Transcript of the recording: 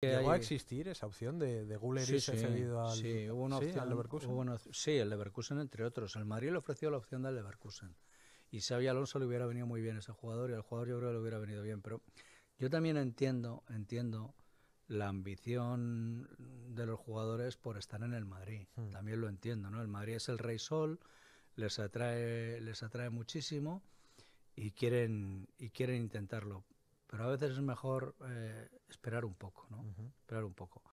¿Llegó a existir esa opción de, de Guller sí, cedido al, Leverkusen? sí, el Leverkusen entre otros. El Madrid le ofreció la opción del Leverkusen. Y Xavi Alonso le hubiera venido muy bien ese jugador y al jugador yo creo que le hubiera venido bien. Pero yo también entiendo, entiendo la ambición de los jugadores por estar en el Madrid. Hmm. También lo entiendo, ¿no? El Madrid es el rey sol, les atrae, les atrae muchísimo y quieren, y quieren intentarlo pero a veces es mejor eh, esperar un poco, ¿no? Esperar un poco.